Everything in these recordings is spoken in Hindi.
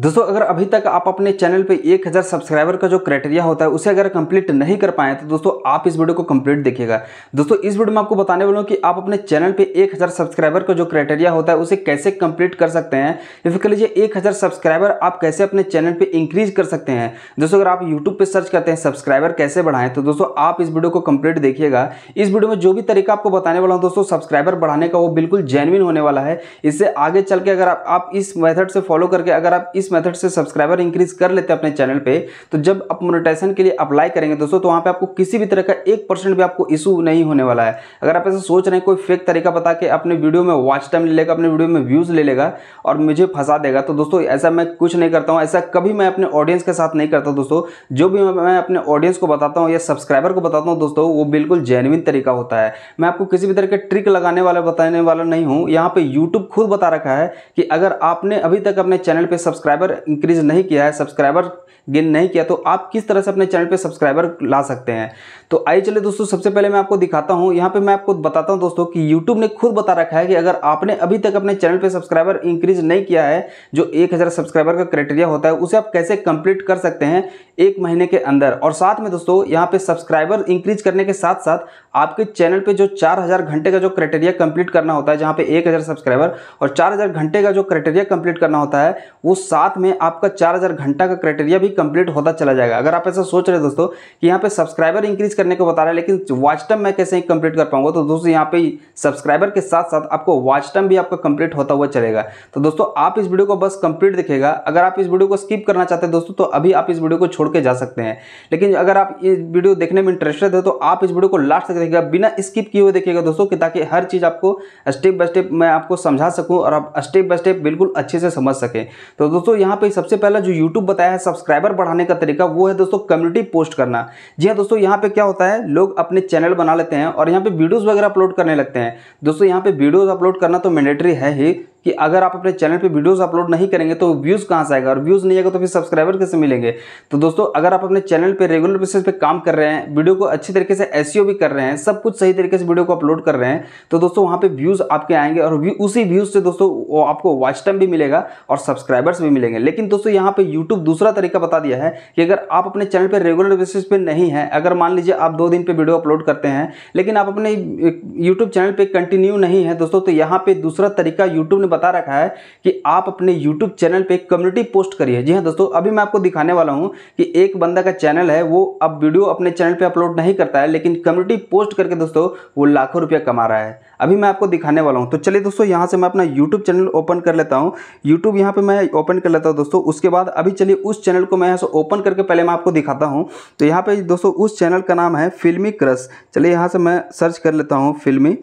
दोस्तों अगर अभी तक आप अपने चैनल पे 1000 सब्सक्राइबर का जो क्राइटेरिया होता है उसे अगर कंप्लीट नहीं कर पाए तो दोस्तों आप इस वीडियो को कंप्लीट देखिएगा दोस्तों इस वीडियो में आपको बताने वाला हूँ कि आप अपने चैनल पे 1000 सब्सक्राइबर का जो क्राइटेरिया होता है उसे कैसे कंप्लीट कर सकते हैं या फिर कह लीजिए एक सब्सक्राइबर आप कैसे अपने चैनल पर इंक्रीज कर सकते हैं दोस्तों अगर आप यूट्यूब पर सर्च करते हैं सब्सक्राइबर कैसे बढ़ाएं तो दोस्तों आप इस वीडियो को कंप्लीट देखिएगा इस वीडियो में जो भी तरीका आपको बताने वाला हूँ दोस्तों सब्सक्राइबर बढ़ाने का वो बिल्कुल जेनविन होने वाला है इससे आगे चल के अगर आप इस मैथड से फॉलो करके अगर आप इस मेथड से सब्सक्राइबर इंक्रीज कर लेते हैं अपने चैनल पे तो जब आप मोनेटाइजेशन के लिए अप्लाई करेंगे दोस्तों तो वहाँ पे आपको किसी भी तरह का एक परसेंट भी आपको इशू नहीं होने वाला है अगर आप ऐसा सोच रहे हैं कोई फेक तरीका बता के अपने वीडियो में वॉच टाइम ले लेगा अपने वीडियो में व्यूज़ ले लेगा और मुझे फंसा देगा तो दोस्तों ऐसा मैं कुछ नहीं करता हूँ ऐसा कभी मैं अपने ऑडियंस के साथ नहीं करता दोस्तों जो भी मैं अपने ऑडियंस को बताता हूँ या सब्सक्राइबर को बताता हूँ दोस्तों वो बिल्कुल जेनविन तरीका होता है मैं आपको किसी भी तरह के ट्रिक लगाने वाला बताने वाला नहीं हूँ यहाँ पे यूट्यूब खुद बता रखा है कि अगर आपने अभी तक अपने चैनल पर सब्सक्राइब सब्सक्राइबर इंक्रीज नहीं किया है सब्सक्राइबर गेन नहीं किया तो आप किस तरह से अपने चैनल पे सब्सक्राइबर ला सकते हैं तो आइए चले दोस्तों सबसे पहले मैं आपको दिखाता हूँ यहाँ पे मैं आपको बताता हूँ दोस्तों कि यूट्यूब ने खुद बता रखा है कि अगर आपने अभी तक अपने चैनल पे सब्सक्राइबर इंक्रीज नहीं किया है जो एक सब्सक्राइबर का क्राइटेरिया होता है उसे आप कैसे कंप्लीट कर सकते हैं एक महीने के अंदर और साथ में दोस्तों यहाँ पे सब्सक्राइबर इंक्रीज करने के साथ साथ आपके चैनल पर जो चार घंटे का जो क्राइटेरिया कंप्लीट करना होता है जहाँ पे एक सब्सक्राइबर और चार घंटे का जो क्राइटेरिया कंप्लीट करना होता है वो सात साथ में आपका चार हज़ार घंटा का क्राइटेरिया भी कंप्लीट होता चला जाएगा अगर आप ऐसा सोच रहे हैं दोस्तों कि यहाँ पे सब्सक्राइबर इंक्रीज करने को बता रहा है लेकिन वॉच टाइम मैं कैसे कंप्लीट कर पाऊंगा तो दोस्तों यहाँ पे सब्सक्राइबर के साथ साथ आपको वॉच टाइम भी आपका कंप्लीट होता हुआ चलेगा तो दोस्तों आप इस वीडियो को बस कंप्लीट दिखेगा अगर आप इस वीडियो को स्किप करना चाहते हैं दोस्तों तो अभी आप इस वीडियो को छोड़ के जा सकते हैं लेकिन अगर आप इस वीडियो देखने में इंटरेस्टेड हो तो आप इस वीडियो को लास्ट तक देखेगा बिना स्किप किए हुए देखिएगा दोस्तों कि ताकि हर चीज़ आपको स्टेप बाय स्टेप मैं आपको समझा सकूँ और आप स्टेप बाय स्टेप बिल्कुल अच्छे से समझ सकें तो दोस्तों दोस्तों यहाँ पे सबसे पहला जो यूट्यूब बताया है सब्सक्राइबर बढ़ाने का तरीका वो है दोस्तों कम्युनिटी पोस्ट करना जी हाँ दोस्तों यहाँ पे क्या होता है लोग अपने चैनल बना लेते हैं और यहाँ पे वीडियोस वगैरह अपलोड करने लगते हैं दोस्तों यहाँ पे वीडियोस अपलोड करना तो मैंडेटरी है ही कि अगर आप अपने चैनल पे वीडियोस अपलोड नहीं करेंगे तो व्यूज़ कहाँ से आएगा और व्यूज़ नहीं आएगा तो फिर सब्सक्राइबर कैसे मिलेंगे तो दोस्तों अगर आप अपने चैनल पे रेगुलर बेसिस पे काम कर रहे हैं वीडियो को अच्छी तरीके से एस e भी कर रहे हैं सब कुछ सही तरीके से वीडियो को अपलोड कर रहे हैं तो दोस्तों वहाँ पर व्यूज़ आपके आएंगे और व्यू उसी व्यूज़ से दोस्तों आपको वॉच टाइम भी मिलेगा और सब्सक्राइबर्स भी मिलेंगे लेकिन दोस्तों यहाँ पर यूट्यूब दूसरा तरीका बता दिया है कि अगर आप अपने चैनल पर रेगुलर बेसिस पर नहीं है अगर मान लीजिए आप दो दिन पर वीडियो अपलोड करते हैं लेकिन आप अपने यूट्यूब चैनल पर कंटिन्यू नहीं है दोस्तों तो यहाँ पर दूसरा तरीका यूट्यूब ने बता रखा है कि आप अपने YouTube चैनल पे कम्युनिटी पोस्ट करिए जी हाँ दोस्तों अभी मैं आपको दिखाने वाला हूँ कि एक बंदा का चैनल है वो अब वीडियो अपने चैनल पे अपलोड नहीं करता है लेकिन कम्युनिटी पोस्ट करके दोस्तों वो लाखों रुपया कमा रहा है अभी मैं आपको दिखाने वाला हूँ तो चलिए दोस्तों यहाँ से मैं अपना यूट्यूब चैनल ओपन कर लेता हूँ यूट्यूब यहाँ पे मैं ओपन कर लेता हूँ दोस्तों उसके बाद अभी चलिए उस चैनल को मैं यहाँ से ओपन करके पहले मैं आपको दिखाता हूँ तो यहाँ पे दोस्तों उस चैनल का नाम है फिल्मी क्रस चलिए यहाँ से मैं सर्च कर लेता हूँ फिल्मी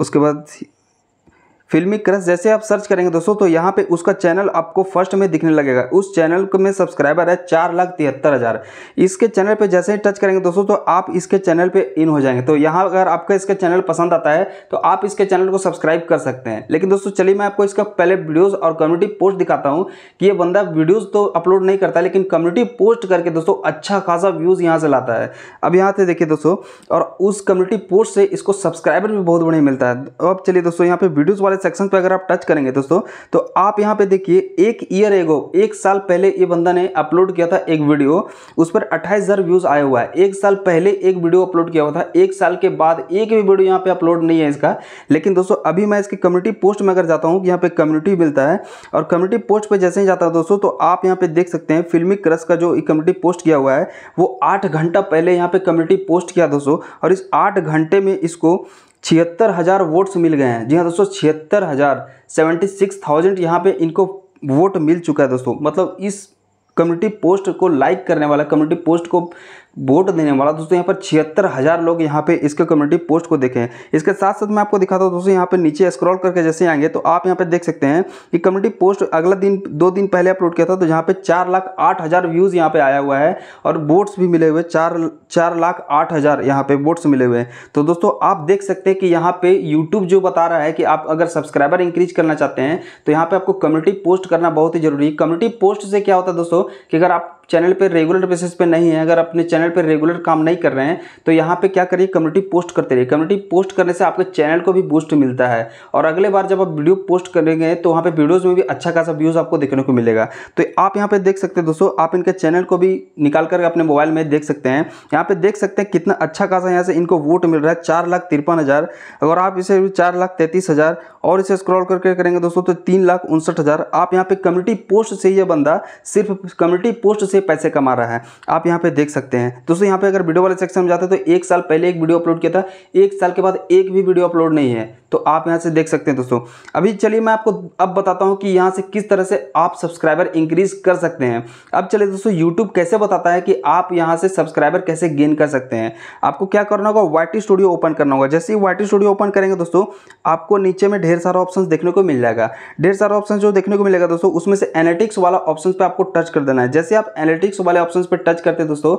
उसके बाद फिल्मी क्रश जैसे आप सर्च करेंगे दोस्तों तो यहाँ पे उसका चैनल आपको फर्स्ट में दिखने लगेगा उस चैनल में सब्सक्राइबर है चार लाख तिहत्तर हज़ार इसके चैनल पे जैसे ही टच करेंगे दोस्तों तो आप इसके चैनल पे इन हो जाएंगे तो यहाँ अगर आपका इसका चैनल पसंद आता है तो आप इसके चैनल को सब्सक्राइब कर सकते हैं लेकिन दोस्तों चलिए मैं आपको इसका पहले वीडियोज़ और कम्युनिटी पोस्ट दिखाता हूँ कि ये बंदा वीडियोज़ तो अपलोड नहीं करता लेकिन कम्युनिटी पोस्ट करके दोस्तों अच्छा खासा व्यूज़ यहाँ से लाता है अब यहाँ से देखिए दोस्तों और उस कम्युनिटी पोस्ट से इसको सब्सक्राइबर भी बहुत बढ़िया मिलता है अब चलिए दोस्तों यहाँ पे वीडियोज़ वाले सेक्शन पे अगर आप टच करेंगे दोस्तों तो आप यहाँ पे देखिए एक ईयर एगो एक साल पहले ये बंदा ने अपलोड किया था एक वीडियो उस पर अट्ठाईस हज़ार व्यूज़ आया हुआ है एक साल पहले एक वीडियो अपलोड किया हुआ था एक साल के बाद एक भी वीडियो यहाँ पे अपलोड नहीं है इसका लेकिन दोस्तों अभी मैं इसकी कम्युनिटी पोस्ट में अगर जाता हूँ यहाँ पे कम्युनिटी मिलता है और कम्युनिटी पोस्ट पर जैसे ही जाता है दोस्तों तो आप यहाँ पे देख सकते हैं फिल्मी क्रस का जो कम्युनिटी पोस्ट किया हुआ है वो आठ घंटा पहले यहाँ पे कम्युनिटी पोस्ट किया दोस्तों और इस आठ घंटे में इसको छिहत्तर हज़ार वोट्स मिल गए हैं जी हाँ दोस्तों छिहत्तर हज़ार सेवेंटी सिक्स थाउजेंड यहाँ पर इनको वोट मिल चुका है दोस्तों मतलब इस कम्युनिटी पोस्ट को लाइक करने वाला कम्युनिटी पोस्ट को वोट देने वाला दोस्तों यहाँ पर छिहत्तर हज़ार लोग यहाँ पे इसके कम्युनिटी पोस्ट को देखे हैं इसके साथ साथ मैं आपको दिखाता हूँ दोस्तों यहाँ पे नीचे स्क्रॉल करके जैसे आएंगे तो आप यहाँ पे देख सकते हैं कि कम्युनिटी पोस्ट अगला दिन दो दिन पहले अपलोड किया था तो यहाँ पे चार लाख आठ हज़ार व्यूज़ यहाँ पे आया हुआ है और वोट्स भी मिले हुए चार चार लाख आठ हज़ार यहाँ पे वोट्स मिले हुए हैं तो दोस्तों आप देख सकते हैं कि यहाँ पे यूट्यूब जो बता रहा है कि आप अगर सब्सक्राइबर इंक्रीज करना चाहते हैं तो यहाँ पे आपको कम्युनिटी पोस्ट करना बहुत ही जरूरी है कम्युनिटी पोस्ट से क्या होता है दोस्तों कि अगर आप चैनल पर रेगुलर बेसिस पे नहीं है अगर अपने चैनल पर रेगुलर काम नहीं कर रहे हैं तो यहाँ पे क्या करिए कम्युनिटी पोस्ट करते रहिए कम्युनिटी पोस्ट करने से आपके चैनल को भी बूस्ट मिलता है और अगले बार जब आप वीडियो पोस्ट करेंगे तो वहाँ पे वीडियोज़ में भी अच्छा खासा व्यूज़ आपको देखने को मिलेगा तो आप यहाँ पे देख सकते हैं दोस्तों आप इनके चैनल को भी निकाल कर अपने मोबाइल में देख सकते हैं यहाँ पर देख सकते हैं कितना अच्छा खासा यहाँ से इनको वोट मिल रहा है चार लाख तिरपन हज़ार अगर आप इसे चार लाख तैंतीस हज़ार और इसे स्क्रॉल करके करेंगे दोस्तों तो तीन लाख उनसठ हज़ार आप यहाँ पे कम्युनिटी पोस्ट से ये बंदा सिर्फ कम्युनिटी पोस्ट से पैसे कमा रहा है आप यहाँ पे देख सकते हैं दोस्तों यहाँ पे अगर वीडियो वाले सेक्शन में जाते हैं तो एक साल पहले एक वीडियो अपलोड किया था एक साल के बाद एक भी वीडियो अपलोड नहीं है तो आप यहाँ से देख सकते हैं दोस्तों अभी चलिए मैं आपको अब बताता हूँ कि यहाँ से किस तरह से आप सब्सक्राइबर इंक्रीज कर सकते हैं अब चलिए दोस्तों यूट्यूब कैसे बताता है कि आप यहाँ से सब्सक्राइबर कैसे गेन कर सकते हैं आपको क्या करना होगा वाई स्टूडियो ओपन करना होगा जैसे ही वाई स्टूडियो ओपन करेंगे दोस्तों आपको नीचे में ढेर सारा ऑप्शन देखने को मिल जाएगा ढेर सारा ऑप्शन जो देखने को मिलेगा दोस्तों उसमें से एनेटिक्स वाला ऑप्शन पर आपको टच कर देना है जैसे आप एनेटिक्स वाले ऑप्शन पर टच करते हैं दोस्तों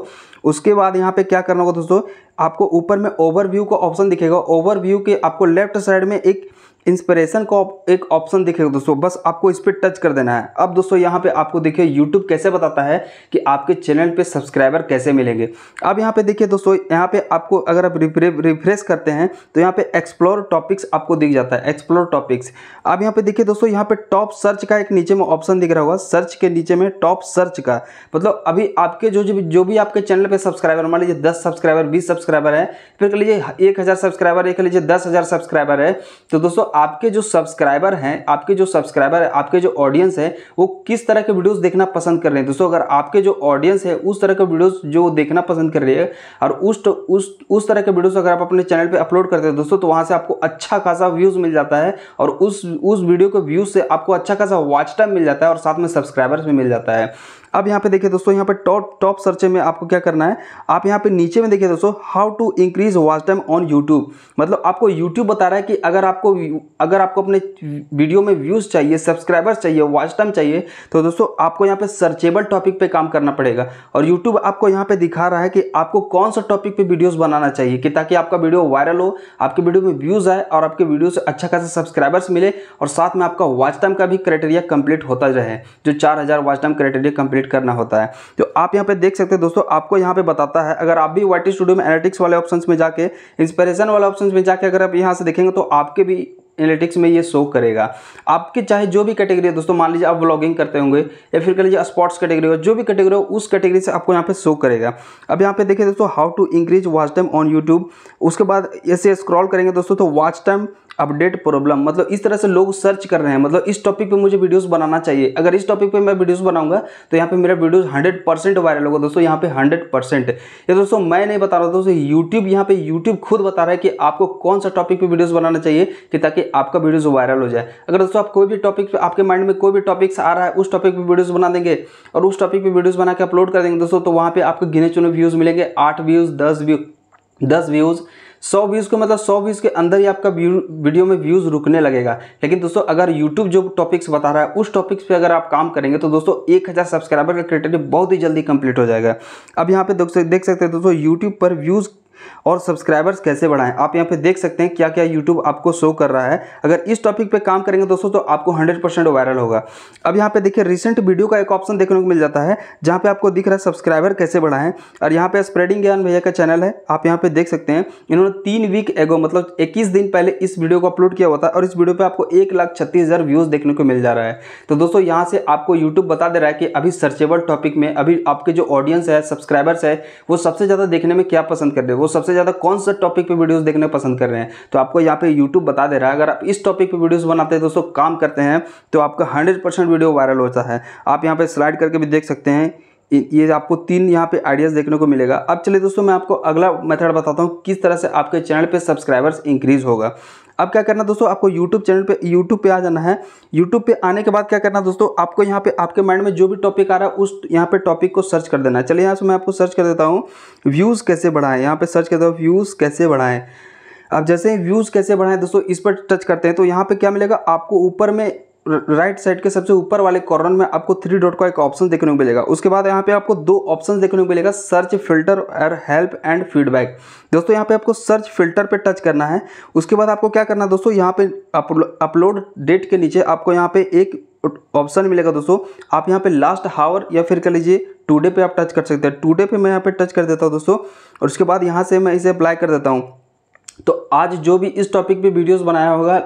उसके बाद यहाँ पे क्या करना होगा दोस्तों आपको ऊपर में ओवरव्यू का ऑप्शन दिखेगा ओवरव्यू के आपको लेफ्ट साइड में एक इंस्पिरेशन को एक ऑप्शन दिखेगा दोस्तों बस आपको इस पर टच कर देना है अब दोस्तों यहाँ पे आपको देखिए यूट्यूब कैसे बताता है कि आपके चैनल पे सब्सक्राइबर कैसे मिलेंगे अब यहाँ पे देखिए दोस्तों यहाँ पे आपको अगर आप रिफ्रेश करते हैं तो यहाँ पे एक्सप्लोर टॉपिक्स आपको दिख जाता है एक्सप्लोर टॉपिक्स अब यहाँ पे देखिए दोस्तों यहाँ पे टॉप सर्च का एक नीचे में ऑप्शन दिख रहा होगा सर्च के नीचे में टॉप सर्च का मतलब अभी आपके जो जो भी आपके चैनल पर सब्सक्राइबर मान लीजिए दस सब्सक्राइबर बीस सब्सक्राइबर है फिर कह लीजिए एक सब्सक्राइबर एक कह लीजिए दस सब्सक्राइबर है तो दोस्तों आपके जो सब्सक्राइबर हैं आपके जो सब्सक्राइबर है आपके जो ऑडियंस है वो किस तरह के वीडियोस देखना पसंद कर रहे हैं दोस्तों अगर आपके जो ऑडियंस है उस तरह के वीडियोस जो देखना पसंद कर रही है और उस उस उस तरह के वीडियोस अगर आप अपने चैनल पे अपलोड करते हैं दोस्तों तो वहाँ से आपको अच्छा खासा व्यूज़ मिल जाता है और उस उस वीडियो के व्यूज़ से आपको अच्छा खासा वॉच टाइम मिल जाता है और साथ में सब्सक्राइबर्स भी मिल जाता है अब यहाँ पे देखिए दोस्तों यहाँ पे टॉप टॉप सर्च में आपको क्या करना है आप यहाँ पे नीचे में देखिए दोस्तों how to increase watch time on YouTube मतलब आपको यूट्यूब बता रहा है कि अगर आपको अगर आपको अपने वीडियो में व्यूज़ चाहिए सब्सक्राइबर्स चाहिए वॉच टाइम चाहिए तो दोस्तों आपको यहाँ पे सर्चेबल टॉपिक पे काम करना पड़ेगा और यूट्यूब आपको यहाँ पे दिखा रहा है कि आपको कौन सा टॉपिक पे वीडियोज बनाना चाहिए कि ताकि आपका वीडियो वायरल हो आपके वीडियो में व्यूज़ आए और आपके वीडियो से अच्छा खासा सब्सक्राइबर्स मिले और साथ में आपका वॉच टाइम का भी क्राइटेरिया कंप्लीट होता रहे जो चार हज़ार watch time criteria complete create करना होता है तो आप यहाँ पे देख सकते हैं दोस्तों आपको यहाँ पे बताता है अगर आप भी वाई स्टूडियो में एनालिटिक्स वाले ऑप्शन में जाके इंस्पिरेशन वाले ऑप्शन में जाके अगर आप यहाँ से देखेंगे तो आपके भी एनालिटिक्स में ये शो करेगा आपके चाहे जो भी कैटेगरी है दोस्तों मान लीजिए आप ब्लॉगिंग करते होंगे या फिर कह लीजिए स्पोर्ट्स कैटेगरी हो जो भी कैटेगरी हो उस कैटेगरी से आपको यहाँ पे शो करेगा अब यहाँ पे देखिए दोस्तों how to increase watch time on YouTube उसके बाद ऐसे स्क्रॉल करेंगे दोस्तों तो वॉच टाइम अपडेट प्रॉब्लम मतलब इस तरह से लोग सर्च कर रहे हैं मतलब इस टॉपिक पे मुझे वीडियोस बनाना चाहिए अगर इस टॉपिक पे मैं वीडियोस बनाऊंगा तो यहाँ पे मेरा वीडियोस 100 परसेंट वायरल होगा दोस्तों यहाँ पे 100 परसेंट ये दोस्तों मैं नहीं बता रहा दोस्तों यूट्यूब यहाँ पे यूट्यूब खुद बता रहा है कि आपको कौन सा टॉपिक पर वीडियोज़ बनाना चाहिए कि ताकि आपका वीडियोज़ वायरल हो जाए अगर दोस्तों आप कोई भी टॉपिक पर आपके माइंड में कोई भी टॉपिक्स आ रहा है उस टॉपिक पर वीडियोज़ बना देंगे और उस टॉपिक पर वीडियोज़ बना के अपलोड कर देंगे दोस्तों तो वहाँ पर आपको गिने चुने व्यूज़ मिलेंगे आठ व्यूज़ दस व्यू दस व्यूज़ सौ व्यूज़ को मतलब सौ व्यूज़ के अंदर ही आपका वीडियो में व्यूज़ रुकने लगेगा लेकिन दोस्तों अगर यूट्यूब जो टॉपिक्स बता रहा है उस टॉपिक्स पर अगर आप काम करेंगे तो दोस्तों एक हज़ार सब्सक्राइबर का क्रिएटिव बहुत ही जल्दी कंप्लीट हो जाएगा अब यहाँ पे देख सकते हैं दोस्तों यूट्यूब पर व्यूज़ और सब्सक्राइबर्स कैसे बढ़ाएं आप यहाँ पे देख सकते हैं क्या क्या यूट्यूब आपको शो कर रहा है अगर इस टॉपिक पे काम करेंगे दोस्तों तो आपको 100 परसेंट वायरल होगा अब यहाँ पे देखिए रिसेंट वीडियो का एक ऑप्शन देखने को मिल जाता है जहाँ पे आपको दिख रहा है सब्सक्राइबर कैसे बढ़ाएं और यहाँ पे स्प्रेडिंग ज्ञान भैया का चैनल है आप यहाँ पे देख सकते हैं इन्होंने तीन वीक एगो मतलब इक्कीस दिन पहले इस वीडियो को अपलोड किया होता था और इस वीडियो पर आपको एक व्यूज़ देखने को मिल जा रहा है तो दोस्तों यहाँ से आपको यूट्यूब बता दे रहा है कि अभी सर्चेबल टॉपिक में अभी आपके जो ऑडियंस है सब्सक्राइबर्स है वो सबसे ज़्यादा देखने में क्या पसंद कर रहे हैं वो सबसे ज़्यादा कौन सा टॉपिक पे वीडियोस देखने पसंद कर रहे हैं तो आपको यहाँ पे यूट्यूब बता दे रहा है अगर आप इस टॉपिक पे वीडियोस बनाते हैं दोस्तों काम करते हैं तो आपका हंड्रेड वीडियो वायरल होता है आप यहाँ पर स्लाइड करके भी देख सकते हैं ये आपको तीन यहाँ पे आइडियाज़ देखने को मिलेगा अब चलिए दोस्तों मैं आपको अगला मेथड बताता हूँ किस तरह से आपके चैनल पे सब्सक्राइबर्स इंक्रीज़ होगा अब क्या करना दोस्तों आपको यूट्यूब चैनल पे यूट्यूब पे आ जाना है यूट्यूब पे आने के बाद क्या करना दोस्तों आपको यहाँ पे आपके माइंड में जो भी टॉपिक आ रहा है उस यहाँ पे टॉपिक को सर्च कर देना है चलिए यहाँ से मैं आपको सर्च कर देता हूँ व्यूज़ कैसे बढ़ाएं यहाँ पे सर्च करता हूँ व्यूज़ कैसे बढ़ाएं अब जैसे व्यूज़ कैसे बढ़ाएं दोस्तों इस पर टच करते हैं तो यहाँ पर क्या मिलेगा आपको ऊपर में राइट साइड के सबसे ऊपर वाले कॉर्नर में आपको थ्री डॉट का एक ऑप्शन देखने को मिलेगा उसके बाद यहाँ पे आपको दो ऑप्शन देखने को मिलेगा सर्च फिल्टर और हेल्प एंड फीडबैक दोस्तों यहाँ पे आपको सर्च फिल्टर पे टच करना है उसके बाद आपको क्या करना है दोस्तों यहाँ पे अपलोड डेट के नीचे आपको यहाँ पे एक ऑप्शन मिलेगा दोस्तों आप यहाँ पे लास्ट हावर या फिर कह लीजिए टूडे पे आप टच कर सकते हैं टूडे पे मैं यहाँ पे टच कर देता हूँ दोस्तों और उसके बाद यहाँ से मैं इसे अप्लाई कर देता हूँ तो आज जो भी इस टॉपिक पे वीडियोस बनाया होगा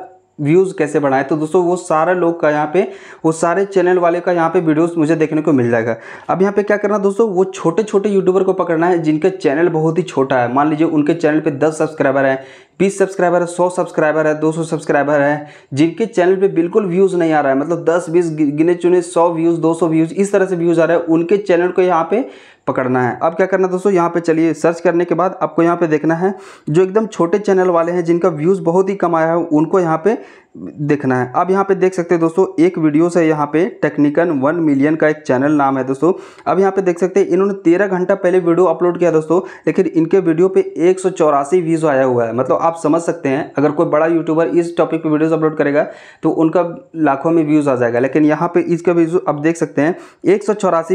व्यूज़ कैसे बढ़ाएं तो दोस्तों वो सारे लोग का यहाँ पे वो सारे चैनल वाले का यहाँ पे वीडियोस मुझे देखने को मिल जाएगा अब यहाँ पे क्या करना दोस्तों वो छोटे छोटे यूट्यूबर को पकड़ना है जिनका चैनल बहुत ही छोटा है मान लीजिए उनके चैनल पे 10 सब्सक्राइबर हैं 20 सब्सक्राइबर है 100 सब्सक्राइबर है 200 सब्सक्राइबर है जिनके चैनल पे बिल्कुल व्यूज़ नहीं आ रहा है मतलब 10 20 गिने चुने 100 व्यूज़ 200 व्यूज़ इस तरह से व्यूज़ आ रहा है उनके चैनल को यहाँ पे पकड़ना है अब क्या करना दोस्तों यहाँ पे चलिए सर्च करने के बाद आपको यहाँ पे देखना है जो एकदम छोटे चैनल वाले हैं जिनका व्यूज़ बहुत ही कम आया है उनको यहाँ पे देखना है अब यहाँ पे देख सकते हैं दोस्तों एक वीडियो से यहाँ पे टेक्निकन वन मिलियन का एक चैनल नाम है दोस्तों अब यहाँ पे देख सकते हैं इन्होंने तेरह घंटा पहले वीडियो अपलोड किया दोस्तों लेकिन इनके वीडियो पे एक सौ चौरासी व्यूज आया हुआ है मतलब आप समझ सकते हैं अगर कोई बड़ा यूट्यूबर इस टॉपिक पर वीडियोज़ अपलोड करेगा तो उनका लाखों में व्यूज़ आ जाएगा लेकिन यहाँ पर इसका व्यूज अब देख सकते हैं एक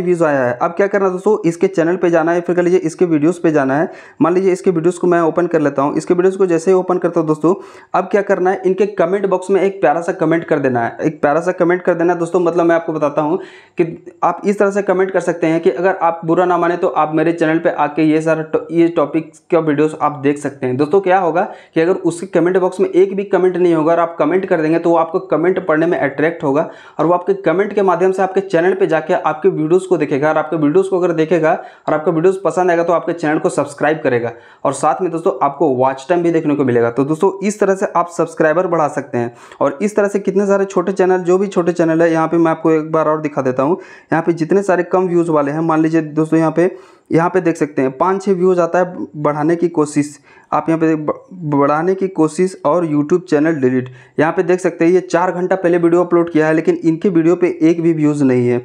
व्यूज़ आया है अब क्या करना दोस्तों इसके चैनल पर जाना है फिर कर लीजिए इसके वीडियोज़ पर जाना है मान लीजिए इसके वीडियोज़ को मैं ओपन कर लेता हूँ इसके वीडियोज़ को जैसे ही ओपन करता हूँ दोस्तों अब क्या करना है इनके कमेंट बॉक्स में एक प्यारा सा कमेंट कर देना है एक प्यारा सा कमेंट कर देना दोस्तों मतलब मैं आपको बताता हूँ कि आप इस तरह से कमेंट कर सकते हैं कि अगर आप बुरा ना माने तो आप मेरे चैनल पे आके ये सारा ये टॉपिक का वीडियोस आप देख सकते हैं दोस्तों क्या होगा कि अगर उसके कमेंट बॉक्स में एक भी कमेंट नहीं होगा और आप कमेंट कर देंगे तो वो आपको कमेंट पढ़ने में अट्रैक्ट होगा और वो आपके कमेंट के माध्यम से आपके चैनल पर जाकर आपके वीडियोज़ को देखेगा और आपके वीडियोज़ को अगर देखेगा और आपका वीडियोज़ पसंद आएगा तो आपके चैनल को सब्सक्राइब करेगा और साथ में दोस्तों आपको वॉच टाइम भी देखने को मिलेगा तो दोस्तों इस तरह से आप सब्सक्राइबर बढ़ा सकते हैं और इस तरह से कितने सारे छोटे चैनल जो भी छोटे चैनल है यहाँ पर मैं आपको एक बार और दिखा देता हूँ यहाँ पे जितने सारे कम व्यूज़ वाले हैं मान लीजिए दोस्तों यहाँ पे यहाँ पे देख सकते हैं पाँच छः व्यूज़ आता है बढ़ाने की कोशिश आप यहाँ पे बढ़ाने की कोशिश और यूट्यूब चैनल डिलीट यहाँ पे देख सकते हैं ये चार घंटा पहले वीडियो अपलोड किया है लेकिन इनके वीडियो पे एक भी व्यूज़ नहीं है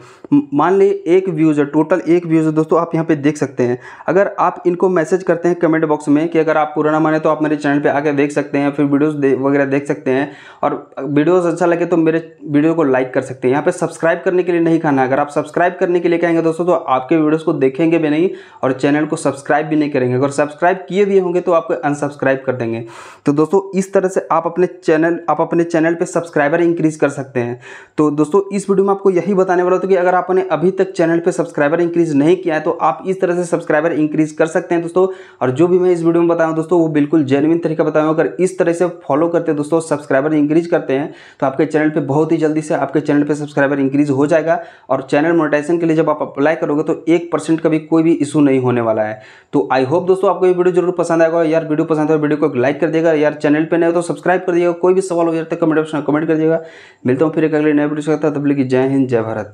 मान ली एक व्यूज़ है टोटल एक व्यूज़ है दोस्तों आप यहाँ पे देख सकते हैं अगर आप इनको मैसेज करते हैं कमेंट बॉक्स में कि अगर आप पुराना माने तो आप मेरे चैनल पर आकर देख सकते हैं फिर वीडियोज़ वगैरह देख सकते हैं और वीडियोज़ अच्छा लगे तो मेरे वीडियो को लाइक कर सकते हैं यहाँ पर सब्सक्राइब करने के लिए नहीं खाना अगर आप सब्सक्राइब करने के लिए कहेंगे दोस्तों तो आपके वीडियोज़ को देखेंगे भी नहीं और चैनल को सब्सक्राइब भी नहीं करेंगे अगर सब्सक्राइब किए दिए होंगे तो आपको अनसब्सक्राइब कर देंगे तो दोस्तों इस तरह से आप अपने चैनल आप अपने चैनल पर सब्सक्राइबर इंक्रीज कर सकते हैं तो दोस्तों इस वीडियो में आपको यही बताने वाला था कि अगर आपने अभी तक चैनल पर सब्सक्राइबर इंक्रीज नहीं किया है तो आप इस तरह से सब्सक्राइबर इंक्रीज कर सकते हैं दोस्तों और जो भी मैं इस वीडियो में बताया दोस्तों वो बिल्कुल जेनविन तरीका बताया अगर इस तरह से फॉलो करते हैं दोस्तों सब्सक्राइबर इंक्रीज करते हैं तो आपके चैनल पर बहुत ही जल्दी से आपके चैनल पर सब्सक्राइबर इंक्रीज हो जाएगा और चैनल मोनेटाइजेशन के लिए जब आप अप्लाई करोगे तो एक परसेंट का भी कोई भी इशू नहीं होने वाला है तो आई होप दोस्तों आपको ये वीडियो जरूर पसंद आएगा यार वीडियो पसंद आएगा तो वीडियो को लाइक कर देगा यार चैनल पर नहीं हो तो सब्सक्राइब कर दिएगा कोई भी सवाल हो जाए तो कमेंट ऑप्शन कमेंट कर देगा मिलता हूँ फिर एक अगले नए वीडियो से तब तक जय हिंद जय भारत